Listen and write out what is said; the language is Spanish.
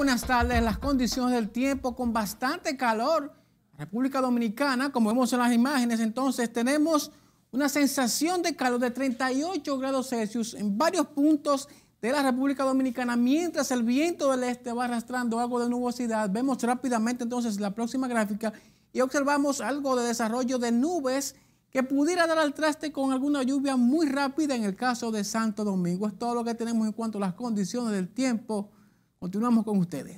buenas tardes. Las condiciones del tiempo con bastante calor. República Dominicana, como vemos en las imágenes, entonces tenemos una sensación de calor de 38 grados Celsius en varios puntos de la República Dominicana, mientras el viento del este va arrastrando algo de nubosidad. Vemos rápidamente entonces la próxima gráfica y observamos algo de desarrollo de nubes que pudiera dar al traste con alguna lluvia muy rápida en el caso de Santo Domingo. Es todo lo que tenemos en cuanto a las condiciones del tiempo Continuamos con ustedes.